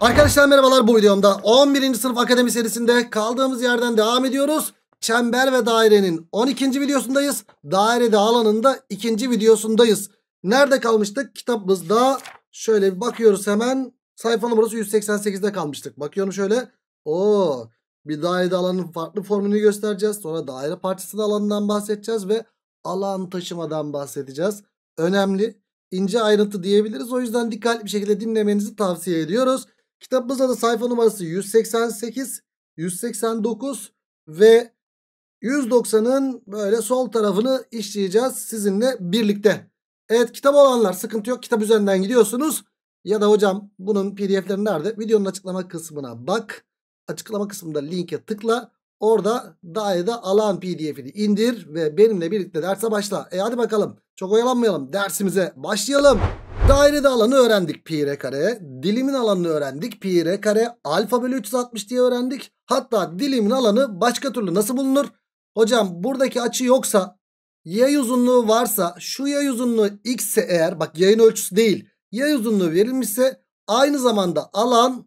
Arkadaşlar merhabalar bu videomda 11. sınıf akademi serisinde kaldığımız yerden devam ediyoruz. Çember ve dairenin 12. videosundayız. Dairede alanında 2. videosundayız. Nerede kalmıştık? Kitabımızda şöyle bir bakıyoruz hemen. Sayfa numarası 188'de kalmıştık. Bakıyorum şöyle. Oo, bir dairede alanın farklı formunu göstereceğiz. Sonra daire parçasının alanından bahsedeceğiz ve alan taşımadan bahsedeceğiz. Önemli ince ayrıntı diyebiliriz. O yüzden dikkatli bir şekilde dinlemenizi tavsiye ediyoruz. Kitabımızda da sayfa numarası 188, 189 ve 190'ın böyle sol tarafını işleyeceğiz sizinle birlikte. Evet kitap olanlar sıkıntı yok. Kitap üzerinden gidiyorsunuz. Ya da hocam bunun pdf'leri nerede? Videonun açıklama kısmına bak. Açıklama kısmında linke tıkla. Orada dairede alan pdf'ini indir ve benimle birlikte derse başla. E hadi bakalım çok oyalanmayalım dersimize başlayalım. Dairede alanı öğrendik pi kare. Dilimin alanını öğrendik pi kare. Alfa bölü 360 diye öğrendik. Hatta dilimin alanı başka türlü nasıl bulunur? Hocam buradaki açı yoksa yay uzunluğu varsa şu yay uzunluğu x ise eğer bak yayın ölçüsü değil yay uzunluğu verilmişse aynı zamanda alan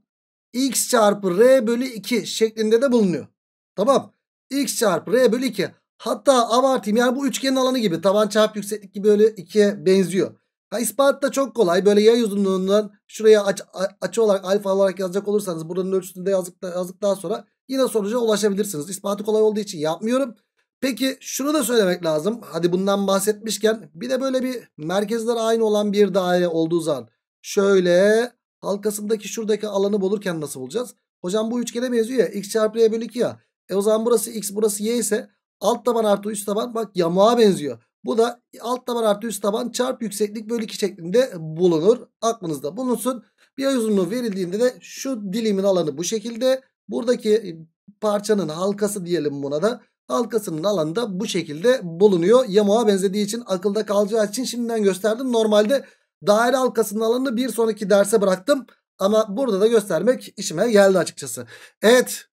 x çarpı r bölü 2 şeklinde de bulunuyor. Tamam x çarpı r bölü 2 hatta abartayım yani bu üçgenin alanı gibi taban çarpı yükseklik gibi böyle 2'ye benziyor. Ha ispat da çok kolay. Böyle yay uzunluğundan şuraya aç, açı olarak alfa olarak yazacak olursanız buranın ölçüsünde yazdık, yazdıktan sonra yine sonuca ulaşabilirsiniz. İspatı kolay olduğu için yapmıyorum. Peki şunu da söylemek lazım. Hadi bundan bahsetmişken bir de böyle bir merkezler aynı olan bir daire olduğu zaman şöyle halkasındaki şuradaki alanı bulurken nasıl bulacağız? Hocam bu üçgene benziyor ya x çarpı y bölü 2 ya. E o zaman burası x burası y ise alt taban artı üst taban bak yamuğa benziyor. Bu da alt taban artı üst taban çarp yükseklik bölü 2 şeklinde bulunur. Aklınızda bulunsun. Bir uzunluğu verildiğinde de şu dilimin alanı bu şekilde. Buradaki e, parçanın halkası diyelim buna da. Halkasının alanı da bu şekilde bulunuyor. Yamuğa benzediği için akılda kalacağı için şimdiden gösterdim. Normalde daire halkasının alanını bir sonraki derse bıraktım. Ama burada da göstermek işime geldi açıkçası. Evet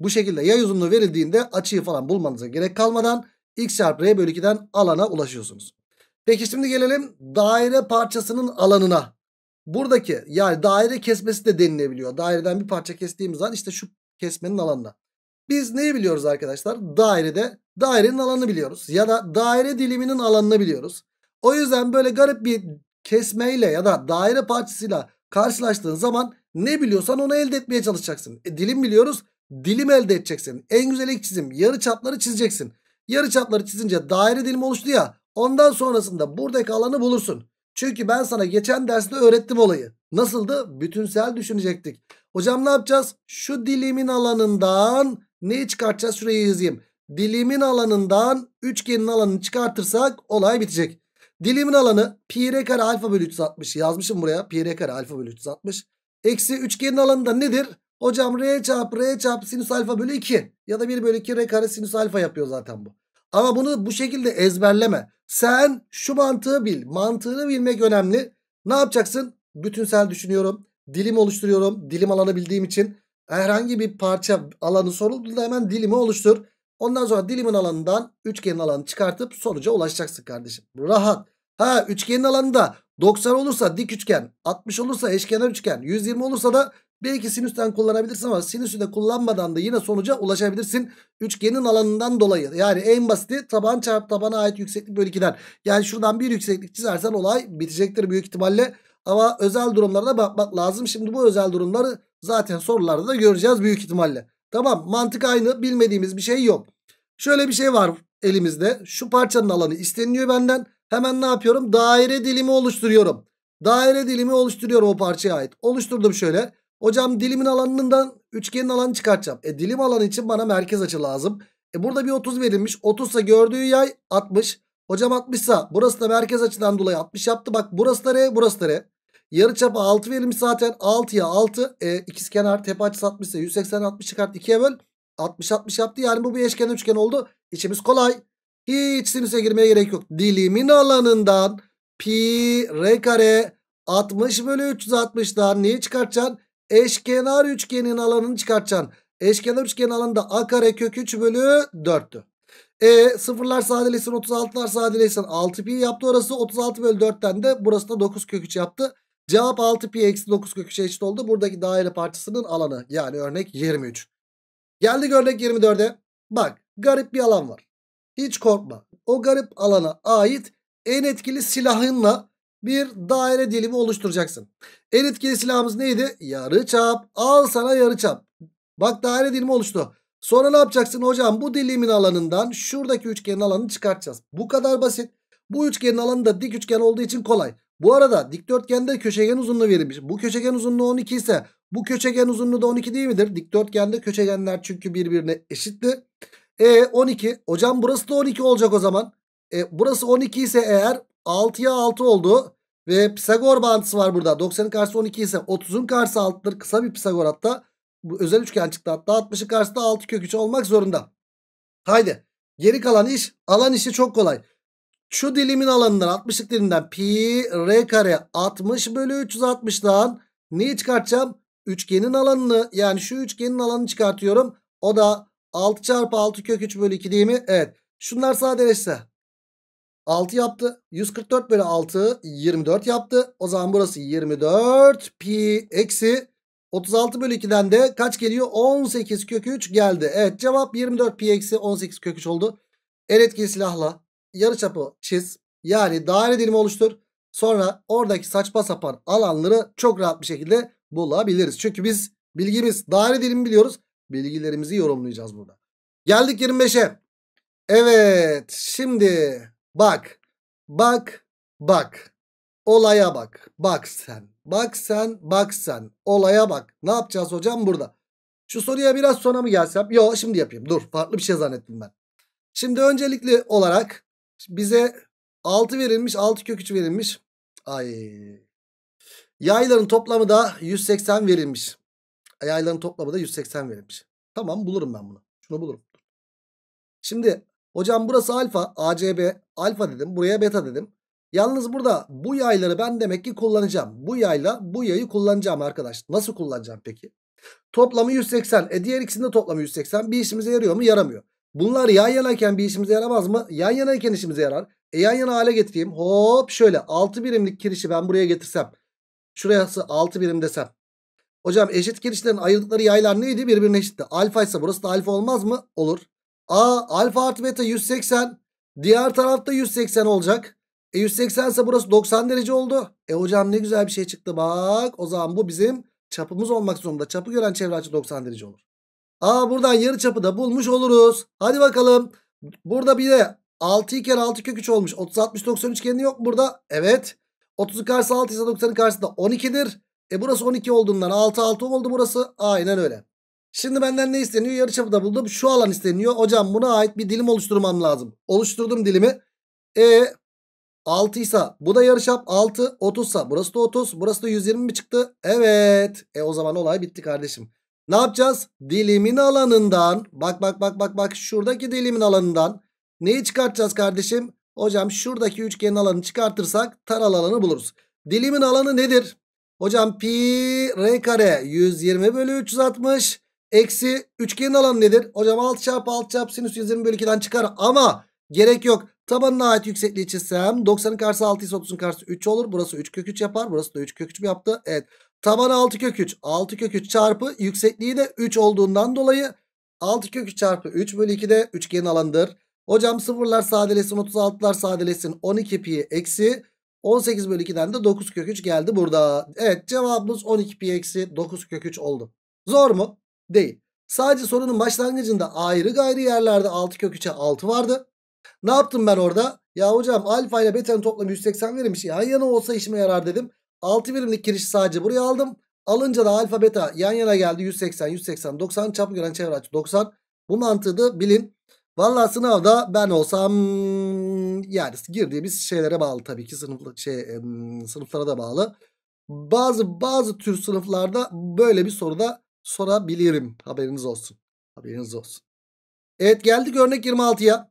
bu şekilde yay uzunluğu verildiğinde açıyı falan bulmanıza gerek kalmadan x çarpı r bölü 2'den alana ulaşıyorsunuz. Peki şimdi gelelim daire parçasının alanına. Buradaki yani daire kesmesi de denilebiliyor. Daireden bir parça kestiğimiz zaman işte şu kesmenin alanına. Biz neyi biliyoruz arkadaşlar? Dairede dairenin alanını biliyoruz. Ya da daire diliminin alanını biliyoruz. O yüzden böyle garip bir kesmeyle ya da daire parçasıyla karşılaştığın zaman ne biliyorsan onu elde etmeye çalışacaksın. E, dilim biliyoruz. Dilim elde edeceksin. En güzel ek çizim yarı çapları çizeceksin. Yarı çapları çizince daire dilimi oluştu ya. Ondan sonrasında buradaki alanı bulursun. Çünkü ben sana geçen derste öğrettim olayı. Nasıldı? Bütünsel düşünecektik. Hocam ne yapacağız? Şu dilimin alanından neyi çıkartacağız? Şurayı yazayım. Dilimin alanından üçgenin alanını çıkartırsak olay bitecek. Dilimin alanı pi r kare alfa bölü 360. Yazmışım buraya. Pi r kare alfa bölü 360. Eksi üçgenin alanı nedir? Hocam R çarpı R çarpı sinüs alfa bölü 2 ya da 1 bölü 2 R kare sinüs alfa yapıyor zaten bu. Ama bunu bu şekilde ezberleme. Sen şu mantığı bil. Mantığını bilmek önemli. Ne yapacaksın? Bütünsel düşünüyorum. Dilim oluşturuyorum. Dilim alanı bildiğim için herhangi bir parça alanı sorulduğunda hemen dilimi oluştur. Ondan sonra dilimin alanından üçgenin alanı çıkartıp sonuca ulaşacaksın kardeşim. Rahat. Ha üçgenin alanında 90 olursa dik üçgen, 60 olursa eşkenar üçgen, 120 olursa da belki sinüsten kullanabilirsin ama sinüsü de kullanmadan da yine sonuca ulaşabilirsin. Üçgenin alanından dolayı yani en basiti taban çarp tabana ait yükseklik bölü 2'den. Yani şuradan bir yükseklik çizersen olay bitecektir büyük ihtimalle. Ama özel durumlarda bakmak lazım. Şimdi bu özel durumları zaten sorularda da göreceğiz büyük ihtimalle. Tamam mantık aynı bilmediğimiz bir şey yok. Şöyle bir şey var elimizde. Şu parçanın alanı isteniliyor benden. Hemen ne yapıyorum? Daire dilimi oluşturuyorum. Daire dilimi oluşturuyorum o parçaya ait. Oluşturdum şöyle. Hocam dilimin alanından üçgenin alanı çıkartacağım. E dilim alanı için bana merkez açı lazım. E burada bir 30 verilmiş. 30 ise gördüğü yay 60. Hocam 60 ise burası da merkez açıdan dolayı 60 yaptı. Bak burası da R burası da R. Yarıçapı 6 verilmiş zaten. 6'ya 6 E, kenar tepe açısı 60 ise 180 60 çıkart 2'ye böl. 60 60 yaptı. Yani bu bir eşken üçgen oldu. İçimiz kolay. Hiç sinüse girmeye gerek yok. Dilimin alanından pi r kare 60 bölü 360'dan neyi çıkartacaksın? Eşkenar üçgenin alanını çıkartacaksın. Eşkenar üçgenin alanında a kare kök 3 bölü 4'tü. E sıfırlar sadeleşsin 36'lar sadeleşsin 6 pi yaptı orası 36 bölü 4'ten de burası da 9 kök 3 yaptı. Cevap 6 pi eksi 9 kök 3 eşit oldu. Buradaki daire parçasının alanı yani örnek 23. Geldik örnek 24'e. Bak garip bir alan var. Hiç korkma. O garip alana ait en etkili silahınla bir daire dilimi oluşturacaksın. En etkili silahımız neydi? Yarı çap. Al sana yarı çap. Bak daire dilimi oluştu. Sonra ne yapacaksın hocam? Bu dilimin alanından şuradaki üçgenin alanını çıkartacağız. Bu kadar basit. Bu üçgenin alanı da dik üçgen olduğu için kolay. Bu arada dikdörtgende köşegen uzunluğu verilmiş. Bu köşegen uzunluğu 12 ise bu köşegen uzunluğu da 12 değil midir? Dikdörtgende köşegenler çünkü birbirine eşitti. E 12. Hocam burası da 12 olacak o zaman. E, burası 12 ise eğer 6'ya 6 oldu. Ve Pisagor bağıntısı var burada. 90'ın karşısı 12 ise 30'un karşısı 6'dır. Kısa bir Pisagor hatta. Bu özel üçgen çıktı hatta. 60'ın karşısı da 6 kök 3 olmak zorunda. Haydi. Geri kalan iş. Alan işi çok kolay. Şu dilimin alanından 60'lık dilimden pi r kare 60 bölü 360'dan neyi çıkartacağım? Üçgenin alanını yani şu üçgenin alanını çıkartıyorum. O da 6 çarpı 6 kök 3 bölü 2 değil mi? Evet. Şunlar sadeleşse. 6 yaptı. 144 bölü 6 24 yaptı. O zaman burası 24 pi eksi 36 bölü 2'den de kaç geliyor? 18 kök 3 geldi. Evet cevap 24 pi eksi 18 kök 3 oldu. El etkili silahla yarıçapı çiz. Yani daire dilimi oluştur. Sonra oradaki saçma sapan alanları çok rahat bir şekilde bulabiliriz. Çünkü biz bilgimiz daire dilimi biliyoruz. Bilgilerimizi yorumlayacağız burada. Geldik 25'e. Evet şimdi bak bak bak olaya bak bak sen bak sen bak sen olaya bak ne yapacağız hocam burada şu soruya biraz sonra mı gelsem yok şimdi yapayım dur farklı bir şey zannettim ben şimdi öncelikli olarak bize 6 verilmiş 6 kök 3 verilmiş ay yayların toplamı da 180 verilmiş Yayların toplamı da 180 verilmiş. Tamam bulurum ben bunu. Şunu bulurum. Şimdi hocam burası alfa. ACB alfa dedim. Buraya beta dedim. Yalnız burada bu yayları ben demek ki kullanacağım. Bu yayla bu yayı kullanacağım arkadaş. Nasıl kullanacağım peki? Toplamı 180. E diğer ikisinde toplamı 180. Bir işimize yarıyor mu? Yaramıyor. Bunlar yan yanayken bir işimize yaramaz mı? Yan yanayken işimize yarar. E yan yana hale getireyim. Hop şöyle 6 birimlik kirişi ben buraya getirsem. Şurası 6 birim desem. Hocam eşit girişlerin ayırdıkları yaylar neydi? Birbirine eşitti. Alfa ise burası da alfa olmaz mı? Olur. A alfa artı beta 180. Diğer tarafta 180 olacak. E 180 ise burası 90 derece oldu. E hocam ne güzel bir şey çıktı bak. O zaman bu bizim çapımız olmak zorunda. Çapı gören çevre açı 90 derece olur. A buradan yarı çapı da bulmuş oluruz. Hadi bakalım. Burada bir de 6 kere 6 kök 3 olmuş. 30 60 90 üçgeni yok burada. Evet. 30'un karşısı 6 ise 90'ın karşısında 12'dir. E burası 12 olduğundan 6 6 oldu burası. Aynen öyle. Şimdi benden ne isteniyor? Yarıçapı da buldum. Şu alan isteniyor. Hocam buna ait bir dilim oluşturmam lazım. Oluşturdum dilimi. E 6 ise bu da yarıçap 6 30 sa burası da 30 burası da 120 mi çıktı? Evet. E o zaman olay bitti kardeşim. Ne yapacağız? Dilimin alanından bak bak bak bak bak şuradaki dilimin alanından neyi çıkartacağız kardeşim? Hocam şuradaki üçgenin alanını çıkartırsak taral alanı buluruz. Dilimin alanı nedir? Hocam pi r kare 120 bölü 360 eksi üçgenin alanı nedir? Hocam alt çarpı alt çarpı sinüs 120 bölü 2'den çıkar ama gerek yok. Tabanına ait yüksekliği çizsem 90'ın karşısı 6 ise 30'un karşısı 3 olur. Burası 3 kök 3 yapar. Burası da 3 kök 3 yaptı? Evet. Taban 6 kök 3. 6 kök 3 çarpı yüksekliği de 3 olduğundan dolayı 6 kök 3 çarpı 3 bölü 2 de üçgenin alanıdır. Hocam sıfırlar sadelesin 36'lar sadelesin 12 pi eksi 18 bölü 2'den de 9 kök 3 geldi burada. Evet cevabımız 12 pi eksi 9 kök 3 oldu. Zor mu? Değil. Sadece sorunun başlangıcında ayrı gayrı yerlerde 6 kök 3'e 6 vardı. Ne yaptım ben orada? Ya hocam alfa ile beta'nın toplamı 180 verilmiş. Yan yana olsa işime yarar dedim. 6 birimlik girişi sadece buraya aldım. Alınca da alfa beta yan yana geldi. 180, 180, 90. Çapı gören çevre açı 90. Bu mantığı da bilin. Vallahi sınavda ben olsam yani girdiğimiz şeylere bağlı tabii ki sınıf, şey, sınıflara da bağlı. Bazı bazı tür sınıflarda böyle bir soruda sorabilirim. Haberiniz olsun. Haberiniz olsun. Evet geldik örnek 26'ya.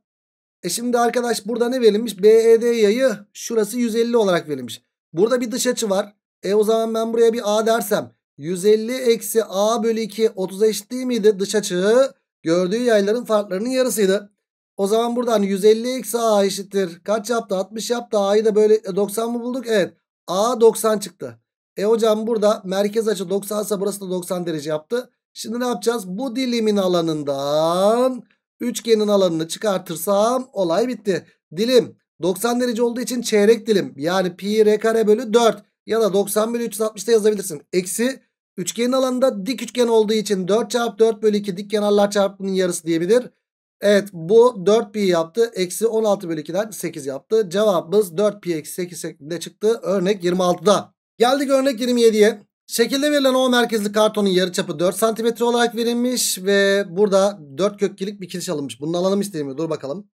E şimdi arkadaş burada ne verilmiş? BED yayı şurası 150 olarak verilmiş. Burada bir dış açı var. E o zaman ben buraya bir A dersem 150 eksi A bölü 2 30 eşit değil miydi dış açı? Gördüğü yayların farklarının yarısıydı. O zaman buradan 150 eksi a eşittir. Kaç yaptı? 60 yaptı. A'yı da böyle 90 e, mı bulduk? Evet. A 90 çıktı. E hocam burada merkez açı 90 ise burası da 90 derece yaptı. Şimdi ne yapacağız? Bu dilimin alanından üçgenin alanını çıkartırsam olay bitti. Dilim 90 derece olduğu için çeyrek dilim. Yani pi r kare bölü 4 ya da 90 bölü 360'da yazabilirsin. Eksi Üçgenin alanında dik üçgen olduğu için 4 çarpı 4 bölü 2 dik kenarlar çarpımının yarısı diyebilir. Evet bu 4 pi yaptı. Eksi 16 bölü 2'den 8 yaptı. Cevabımız 4 pi eksi 8 şeklinde çıktı. Örnek 26'da. Geldik örnek 27'ye. Şekilde verilen o merkezli kartonun yarı çapı 4 santimetre olarak verilmiş ve burada 4 kökkilik bir kiriş alınmış. Bunun alanı istemiyor. Dur bakalım.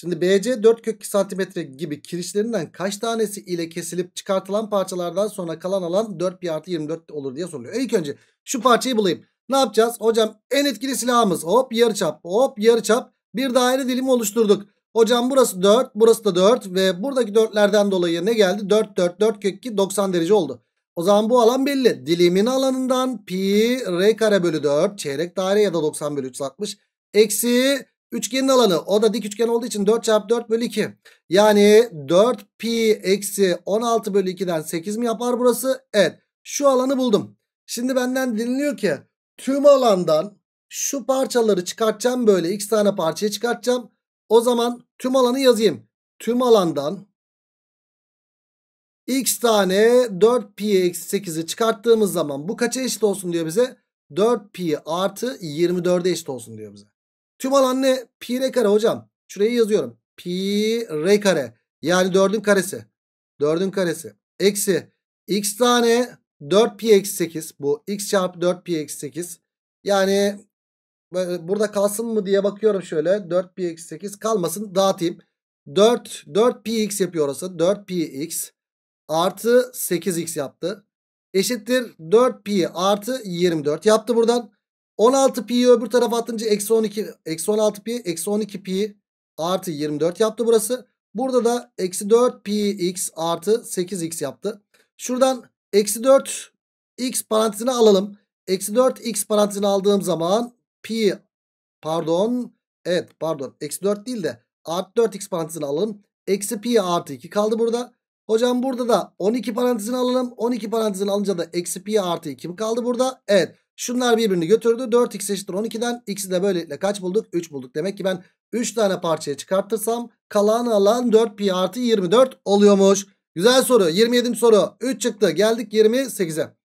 Şimdi BC 4 kök 2 santimetre gibi kirişlerinden kaç tanesi ile kesilip çıkartılan parçalardan sonra kalan alan 4 pi artı 24 olur diye soruluyor. İlk önce şu parçayı bulayım. Ne yapacağız? Hocam en etkili silahımız hop yarıçap hop yarıçap bir daire dilimi oluşturduk. Hocam burası 4 burası da 4 ve buradaki 4'lerden dolayı ne geldi? 4 4 4 kök 2 90 derece oldu. O zaman bu alan belli. Dilimin alanından pi r kare bölü 4 çeyrek daire ya da 90 bölü 360 eksi Üçgenin alanı o da dik üçgen olduğu için 4 çarpı 4 bölü 2. Yani 4 pi eksi 16 bölü 2'den 8 mi yapar burası? Evet şu alanı buldum. Şimdi benden dinliyor ki tüm alandan şu parçaları çıkartacağım böyle x tane parçayı çıkartacağım. O zaman tüm alanı yazayım. Tüm alandan x tane 4 pi eksi 8'i çıkarttığımız zaman bu kaça eşit olsun diyor bize? 4 pi artı 24'e eşit olsun diyor bize. Tüm alan ne? Pi r kare hocam. Şuraya yazıyorum. Pi r kare. Yani 4'ün karesi. 4'ün karesi. Eksi x tane 4 pi eksi 8. Bu x çarpı 4 pi eksi 8. Yani e, burada kalsın mı diye bakıyorum şöyle. 4 pi eksi 8 kalmasın dağıtayım. 4 4 pi x yapıyor orası. 4 pi x artı 8x yaptı. Eşittir 4 pi artı 24 yaptı buradan. 16 pi'yi öbür tarafa attığımca eksi 12 eksi 16 pi eksi 12 pi artı 24 yaptı burası. Burada da eksi 4 pi x artı 8 x yaptı. Şuradan eksi 4 x parantezine alalım. Eksi 4 x parantezini aldığım zaman pi pardon evet pardon eksi 4 değil de artı 4 x parantezini alalım. Eksi pi artı 2 kaldı burada. Hocam burada da 12 parantezini alalım. 12 parantezini alınca da eksi pi artı 2 mi kaldı burada? Evet. Şunlar birbirini götürdü. 4x eşittir 12'den. X'i de böylelikle kaç bulduk? 3 bulduk. Demek ki ben 3 tane parçaya çıkartırsam kalan alan 4 pi artı 24 oluyormuş. Güzel soru. 27. soru. 3 çıktı. Geldik 28'e.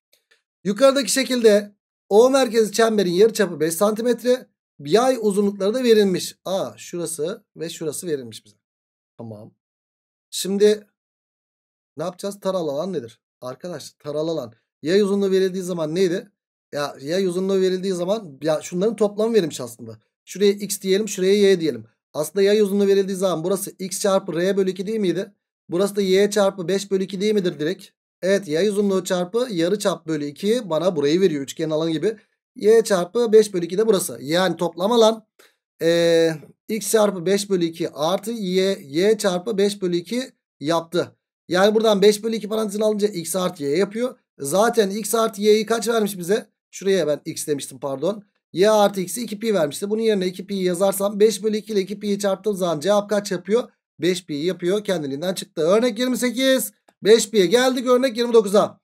Yukarıdaki şekilde O merkezi çemberin yarıçapı 5 santimetre. Yay uzunlukları da verilmiş. Aa şurası ve şurası verilmiş bize. Tamam. Şimdi ne yapacağız? Taralı alan nedir? Arkadaşlar taralı alan. Yay uzunluğu verildiği zaman neydi? Ya ya uzunluğu verildiği zaman ya şunların toplamı verilmiş aslında. Şuraya x diyelim şuraya y diyelim. Aslında yay uzunluğu verildiği zaman burası x çarpı r bölü 2 değil miydi? Burası da y çarpı 5 bölü 2 değil midir direkt? Evet yay uzunluğu çarpı yarı çap bölü 2 bana burayı veriyor üçgen alanı gibi. y çarpı 5 bölü 2 de burası. Yani toplam alan e, x çarpı 5 bölü 2 artı y, y çarpı 5 bölü 2 yaptı. Yani buradan 5 bölü 2 parantezini alınca x artı y yapıyor. Zaten x artı y'yi kaç vermiş bize? Şuraya ben x demiştim pardon. Y artı x'i 2pi vermişti. Bunun yerine 2pi'yi yazarsam 5 bölü 2 ile 2pi'yi çarptığım zaman cevap kaç yapıyor? 5pi'yi yapıyor. Kendiliğinden çıktı. Örnek 28. 5pi'ye geldik. Örnek 29'a.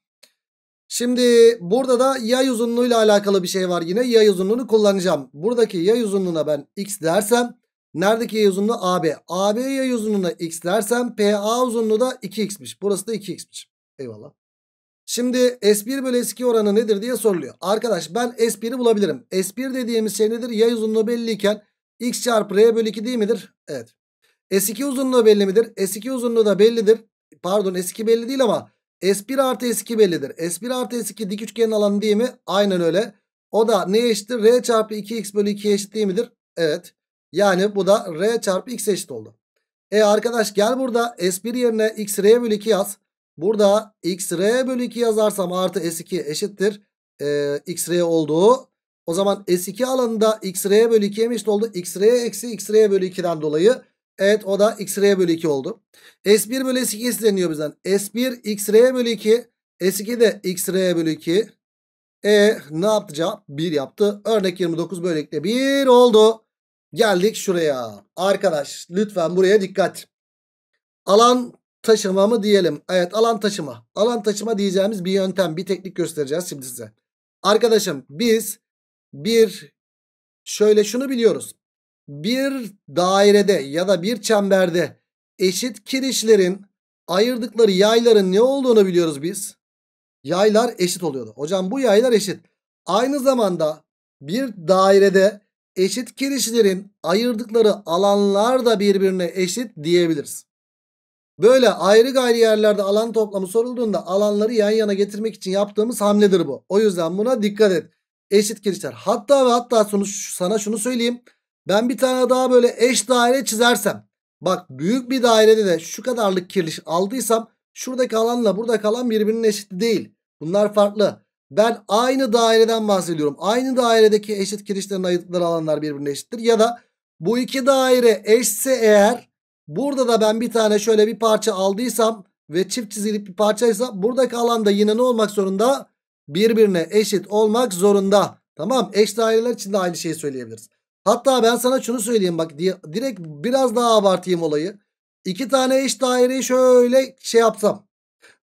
Şimdi burada da yay uzunluğuyla alakalı bir şey var yine. Yay uzunluğunu kullanacağım. Buradaki yay uzunluğuna ben x dersem neredeki yay uzunluğu AB. AB yay uzunluğuna x dersem PA uzunluğu da 2x'miş. Burası da 2x'miş. Eyvallah. Şimdi S1 bölü S2 oranı nedir diye soruluyor. Arkadaş ben S1'i bulabilirim. S1 dediğimiz şey nedir? Y uzunluğu belli x çarpı r bölü 2 değil midir? Evet. S2 uzunluğu belli midir? S2 uzunluğu da bellidir. Pardon S2 belli değil ama S1 artı S2 bellidir. S1 artı S2 dik üçgenin alanı değil mi? Aynen öyle. O da ne eşittir? R çarpı 2x bölü 2 eşit değil midir? Evet. Yani bu da R çarpı x eşit oldu. E arkadaş gel burada S1 yerine x r bölü 2 yaz. Burada x r bölü 2 yazarsam artı s2 eşittir. Ee, x r olduğu. O zaman s2 alanında x r bölü 2'ye mi eşit oldu? x r eksi x r bölü 2'den dolayı. Evet o da x r bölü 2 oldu. s1 bölü s2 isteniyor bizden. s1 x r bölü 2. s2 de x r bölü 2. E ne yaptı cevap? 1 yaptı. Örnek 29 böylelikle 1 oldu. Geldik şuraya. Arkadaş lütfen buraya dikkat. Alan taşıma mı diyelim? Evet alan taşıma. Alan taşıma diyeceğimiz bir yöntem, bir teknik göstereceğiz şimdi size. Arkadaşım biz bir şöyle şunu biliyoruz. Bir dairede ya da bir çemberde eşit kirişlerin ayırdıkları yayların ne olduğunu biliyoruz biz. Yaylar eşit oluyordu. Hocam bu yaylar eşit. Aynı zamanda bir dairede eşit kirişlerin ayırdıkları alanlar da birbirine eşit diyebiliriz. Böyle ayrı gayri yerlerde alan toplamı sorulduğunda alanları yan yana getirmek için yaptığımız hamledir bu. O yüzden buna dikkat et. Eşit girişler. Hatta ve hatta sonuç sana şunu söyleyeyim. Ben bir tane daha böyle eş daire çizersem. Bak büyük bir dairede de şu kadarlık kirliş aldıysam şuradaki alanla burada kalan birbirinin eşit değil. Bunlar farklı. Ben aynı daireden bahsediyorum. Aynı dairedeki eşit kirişlerin ayırdıkları alanlar birbirine eşittir. Ya da bu iki daire eşse eğer Burada da ben bir tane şöyle bir parça aldıysam ve çift çizgilik bir parçaysa buradaki da yine ne olmak zorunda? Birbirine eşit olmak zorunda. Tamam eş daireler için de aynı şeyi söyleyebiliriz. Hatta ben sana şunu söyleyeyim bak diye, direkt biraz daha abartayım olayı. İki tane eş daireyi şöyle şey yapsam.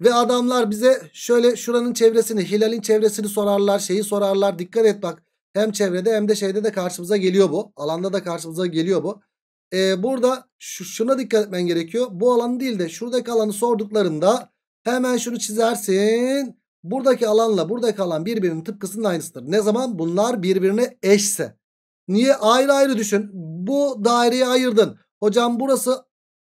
Ve adamlar bize şöyle şuranın çevresini hilalin çevresini sorarlar şeyi sorarlar. Dikkat et bak hem çevrede hem de şeyde de karşımıza geliyor bu. Alanda da karşımıza geliyor bu e, burada şu, şuna dikkat etmen gerekiyor. Bu alan değil de şuradaki alanı sorduklarında hemen şunu çizersin. Buradaki alanla buradaki alan birbirinin tıpkısının aynısıdır. Ne zaman bunlar birbirine eşse. Niye ayrı ayrı düşün. Bu daireyi ayırdın. Hocam burası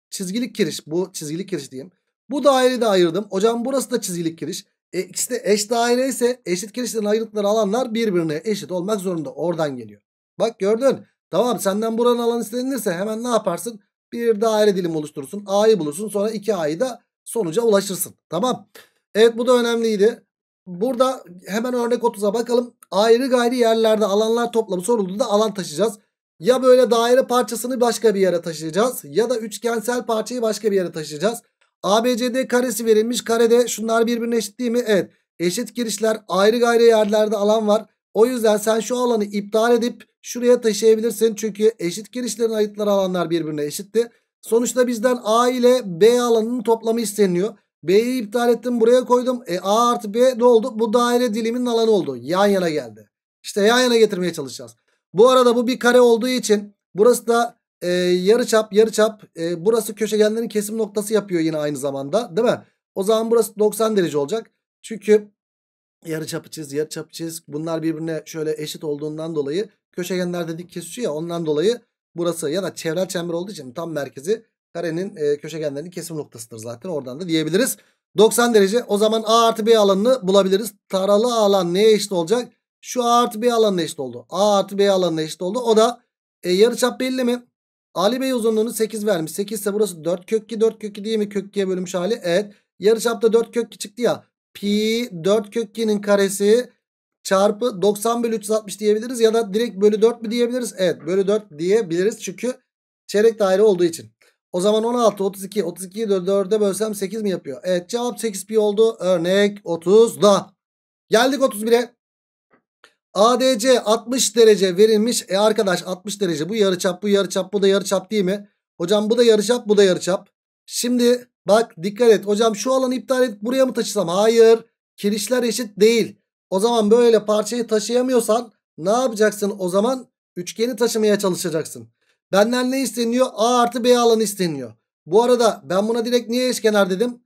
çizgilik giriş Bu çizgilik giriş diyeyim. Bu daireyi de ayırdım. Hocam burası da çizgilik giriş E, ikisi de eş daire ise eşit kirişten ayrıldıkları alanlar birbirine eşit olmak zorunda. Oradan geliyor. Bak gördün. Tamam senden buranın alanı istenilirse hemen ne yaparsın? Bir daire dilim oluşturursun. A'yı bulursun sonra 2A'yı da sonuca ulaşırsın. Tamam. Evet bu da önemliydi. Burada hemen örnek 30'a bakalım. Ayrı gayri yerlerde alanlar toplamı sorulduğunda alan taşıyacağız. Ya böyle daire parçasını başka bir yere taşıyacağız ya da üçgensel parçayı başka bir yere taşıyacağız. ABCD karesi verilmiş. Karede şunlar birbirine eşit değil mi? Evet. Eşit girişler ayrı gayri yerlerde alan var. O yüzden sen şu alanı iptal edip Şuraya taşıyabilirsin çünkü eşit girişlerin ayıtları alanlar birbirine eşitti. Sonuçta bizden A ile B alanının toplamı isteniyor. B'yi iptal ettim buraya koydum. E A artı B ne oldu? Bu daire dilimin alanı oldu. Yan yana geldi. İşte yan yana getirmeye çalışacağız. Bu arada bu bir kare olduğu için burası da e, yarıçap yarıçap. E, burası köşegenlerin kesim noktası yapıyor yine aynı zamanda değil mi? O zaman burası 90 derece olacak. Çünkü yarı yarıçapı çiz yarıçapı çiz bunlar birbirine şöyle eşit olduğundan dolayı köşegenlerde dik kesiyor ya ondan dolayı burası ya da çevrel çember olduğu için tam merkezi karenin e, köşegenlerinin kesim noktasıdır zaten oradan da diyebiliriz. 90 derece o zaman A artı B alanını bulabiliriz. Taralı alan neye eşit olacak? Şu A artı B alanına eşit oldu. A artı B alanına eşit oldu. O da e, yarıçap belli mi? Ali Bey uzunluğunu 8 vermiş. 8 ise burası 4 kök 2 4 kök 2 değil mi? Kök 2'ye bölmüş hali. Evet. Yarıçapta 4 kök 2 çıktı ya. Pi 4 kök 2'nin karesi çarpı 90 bölü 360 diyebiliriz ya da direkt bölü 4 mü diyebiliriz? Evet bölü 4 diyebiliriz çünkü çeyrek daire olduğu için. O zaman 16, 32, 32'yi 4'e bölsem 8 mi yapıyor? Evet cevap 8 pi oldu. Örnek 30'da. Geldik 31'e. ADC 60 derece verilmiş. E arkadaş 60 derece bu yarıçap bu yarıçap bu da yarıçap değil mi? Hocam bu da yarıçap bu da yarıçap. Şimdi bak dikkat et. Hocam şu alanı iptal et buraya mı taşısam? Hayır. Kirişler eşit değil. O zaman böyle parçayı taşıyamıyorsan ne yapacaksın o zaman? Üçgeni taşımaya çalışacaksın. Benden ne isteniyor? A artı B alanı isteniyor. Bu arada ben buna direkt niye eşkenar dedim?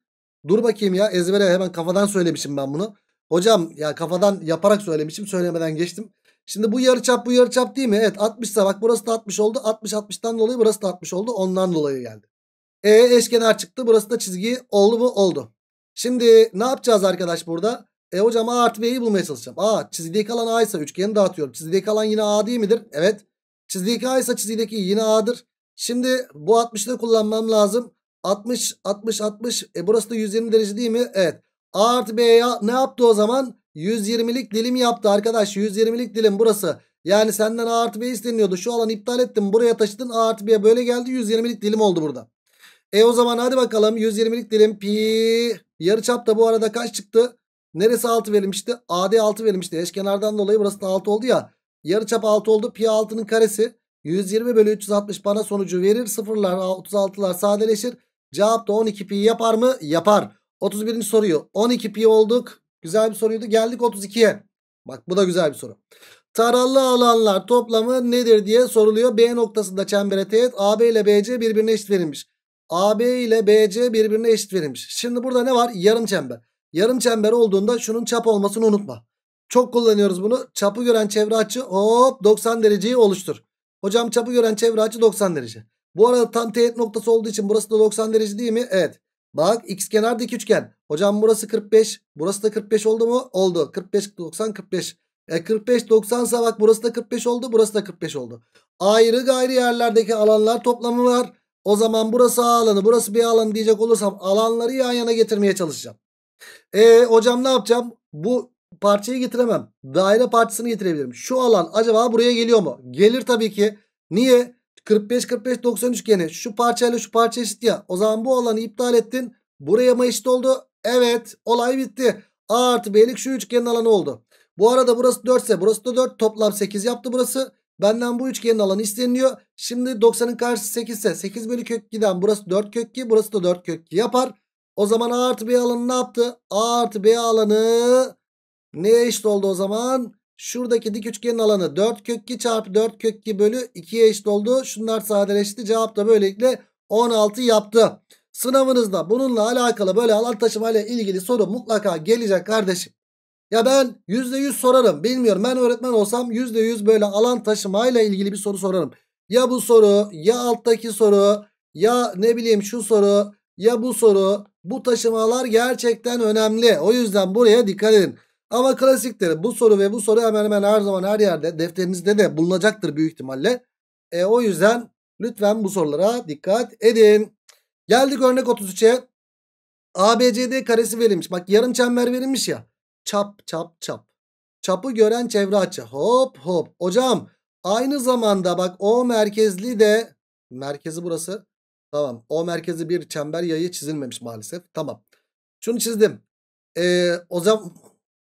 Dur bakayım ya ezbere hemen kafadan söylemişim ben bunu. Hocam ya kafadan yaparak söylemişim söylemeden geçtim. Şimdi bu yarıçap bu yarıçap değil mi? Evet 60 bak burası da 60 oldu. 60 60'tan dolayı burası da 60 oldu. Ondan dolayı geldi. E eşkenar çıktı. Burası da çizgi oldu mu? Oldu. Şimdi ne yapacağız arkadaş burada? E hocam A artı B'yi bulmaya çalışacağım. A çizgideki alan A ise üçgeni dağıtıyorum. Çizgideki alan yine A değil midir? Evet. Çizgideki A ise çizgideki yine A'dır. Şimdi bu 60'ı kullanmam lazım. 60, 60, 60. E burası da 120 derece değil mi? Evet. A artı B'ye ne yaptı o zaman? 120'lik dilim yaptı arkadaş. 120'lik dilim burası. Yani senden A artı B isteniyordu. Şu alanı iptal ettim. Buraya taşıdın. A artı B'ye böyle geldi. 120'lik dilim oldu burada. E o zaman hadi bakalım. 120'lik dilim pi. Yarıçap da bu arada kaç çıktı? Neresi 6 verilmişti? AD 6 verilmişti. Eşkenardan dolayı burası da 6 oldu ya. Yarıçap 6 oldu. Pi 6'nın karesi 120 bölü 360 bana sonucu verir. Sıfırlar 36'lar sadeleşir. Cevap da 12 pi yapar mı? Yapar. 31. soruyu 12 pi olduk. Güzel bir soruydu. Geldik 32'ye. Bak bu da güzel bir soru. Taralı alanlar toplamı nedir diye soruluyor. B noktasında çembere teğet AB ile BC birbirine eşit verilmiş. AB ile BC birbirine eşit verilmiş. Şimdi burada ne var? Yarım çember. Yarım çember olduğunda şunun çap olmasını unutma. Çok kullanıyoruz bunu. Çapı gören çevre açı hop 90 dereceyi oluştur. Hocam çapı gören çevre açı 90 derece. Bu arada tam teğet noktası olduğu için burası da 90 derece değil mi? Evet. Bak x kenar dik üçgen. Hocam burası 45. Burası da 45 oldu mu? Oldu. 45 90 45. E 45 90 sa bak burası da 45 oldu. Burası da 45 oldu. Ayrı gayri yerlerdeki alanlar toplamı var. O zaman burası A alanı burası B alanı diyecek olursam alanları yan yana getirmeye çalışacağım. E hocam ne yapacağım? Bu parçayı getiremem. Daire parçasını getirebilirim. Şu alan acaba buraya geliyor mu? Gelir tabii ki. Niye? 45 45 90 üçgeni şu parçayla şu parça eşit ya. O zaman bu alanı iptal ettin. Buraya mı eşit oldu? Evet. Olay bitti. A artı B'lik şu üçgenin alanı oldu. Bu arada burası 4 ise burası da 4. Toplam 8 yaptı burası. Benden bu üçgenin alanı isteniliyor. Şimdi 90'ın karşısı 8 ise 8 bölü kök giden. burası 4 kök ki. Burası da 4 kök ki. yapar. O zaman A artı B alanı ne yaptı? A artı B alanı neye eşit oldu o zaman? Şuradaki dik üçgenin alanı 4 kök 2 çarpı 4 kök 2 bölü 2'ye eşit oldu. Şunlar sadeleşti. Cevap da böylelikle 16 yaptı. Sınavınızda bununla alakalı böyle alan taşımayla ilgili soru mutlaka gelecek kardeşim. Ya ben %100 sorarım. Bilmiyorum ben öğretmen olsam %100 böyle alan taşımayla ilgili bir soru sorarım. Ya bu soru ya alttaki soru ya ne bileyim şu soru ya bu soru bu taşımalar gerçekten önemli. O yüzden buraya dikkat edin. Ama klasikleri bu soru ve bu soru hemen hemen her zaman her yerde defterinizde de bulunacaktır büyük ihtimalle. E, o yüzden lütfen bu sorulara dikkat edin. Geldik örnek 33'e. ABCD karesi verilmiş. Bak yarım çember verilmiş ya. Çap çap çap. Çapı gören çevre açı. Hop hop. Hocam aynı zamanda bak O merkezli de merkezi burası. Tamam. O merkezi bir çember yayı çizilmemiş maalesef. Tamam. Şunu çizdim. Ee, o zaman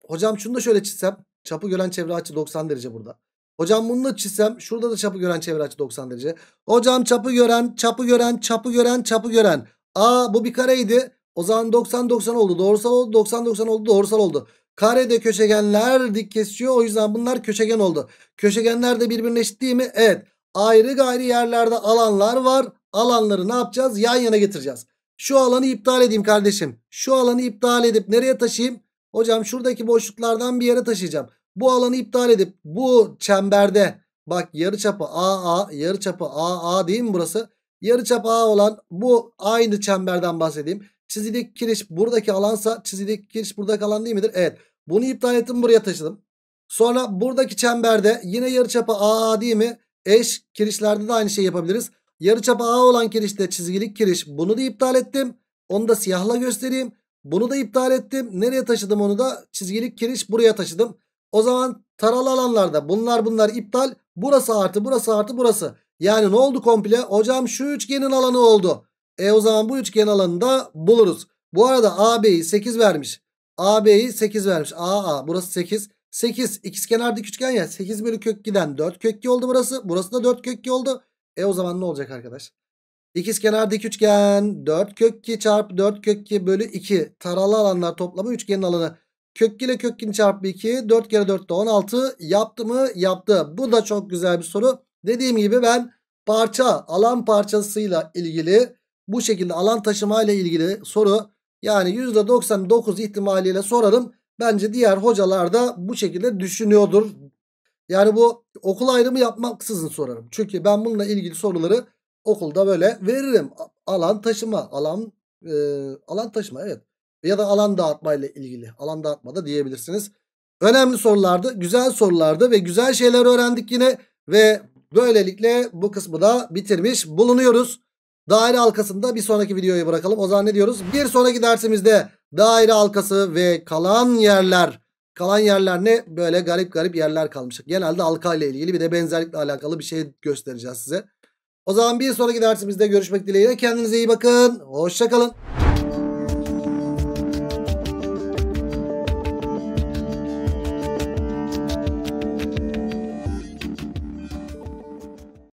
hocam şunu da şöyle çizsem. Çapı gören çevre açı 90 derece burada. Hocam bunu da çizsem şurada da çapı gören çevre açı 90 derece. Hocam çapı gören, çapı gören, çapı gören, çapı gören. Aa bu bir kareydi. O zaman 90 90 oldu. Doğrusal oldu. 90 90 oldu. Doğrusal oldu. Karede köşegenler dik kesiyor. O yüzden bunlar köşegen oldu. Köşegenler de birbirine eşit değil mi? Evet. Ayrı gayri yerlerde alanlar var alanları ne yapacağız? Yan yana getireceğiz. Şu alanı iptal edeyim kardeşim. Şu alanı iptal edip nereye taşıyayım? Hocam şuradaki boşluklardan bir yere taşıyacağım. Bu alanı iptal edip bu çemberde bak yarı yarıçapı AA, yarıçapı AA değil mi burası? Yarı Yarıçap A olan bu aynı çemberden bahsedeyim. Çizideki kiriş buradaki alansa çizideki kiriş buradaki alan değil midir? Evet. Bunu iptal ettim buraya taşıdım. Sonra buradaki çemberde yine yarı yarıçapı AA değil mi? Eş kirişlerde de aynı şey yapabiliriz. Yarıçap A olan kirişte çizgilik kiriş. Bunu da iptal ettim. Onu da siyahla göstereyim. Bunu da iptal ettim. Nereye taşıdım onu da? Çizgilik kiriş buraya taşıdım. O zaman taralı alanlarda bunlar bunlar iptal. Burası artı burası artı burası. Yani ne oldu komple? Hocam şu üçgenin alanı oldu. E o zaman bu üçgen alanını da buluruz. Bu arada AB'yi 8 vermiş. AB'yi 8 vermiş. AA burası 8. 8 ikizkenar dik üçgen ya 8 bölü kök giden 4 kök oldu burası. Burası da 4 kök oldu. E o zaman ne olacak arkadaş? İkiz kenar dik üçgen 4 kök 2 çarpı 4 kök 2 bölü 2 taralı alanlar toplamı üçgenin alanı. Kök ile kök 2 çarpı 2 4 kere 4 de 16 yaptı mı yaptı. Bu da çok güzel bir soru. Dediğim gibi ben parça alan parçasıyla ilgili bu şekilde alan taşıma ile ilgili soru yani %99 ihtimaliyle sorarım. Bence diğer hocalar da bu şekilde düşünüyordur yani bu okul ayrımı yapmaksızın sorarım. Çünkü ben bununla ilgili soruları okulda böyle veririm. Alan taşıma, alan e, alan taşıma evet. Ya da alan dağıtma ile ilgili. Alan dağıtma da diyebilirsiniz. Önemli sorulardı, güzel sorulardı ve güzel şeyler öğrendik yine ve böylelikle bu kısmı da bitirmiş bulunuyoruz. Daire halkasında bir sonraki videoyu bırakalım. O zaman ne diyoruz? Bir sonraki dersimizde daire halkası ve kalan yerler Kalan yerler ne? Böyle garip garip yerler kalmış. Genelde halka ile ilgili bir de benzerlikle alakalı bir şey göstereceğiz size. O zaman bir sonraki dersimizde görüşmek dileğiyle. Kendinize iyi bakın. Hoşçakalın.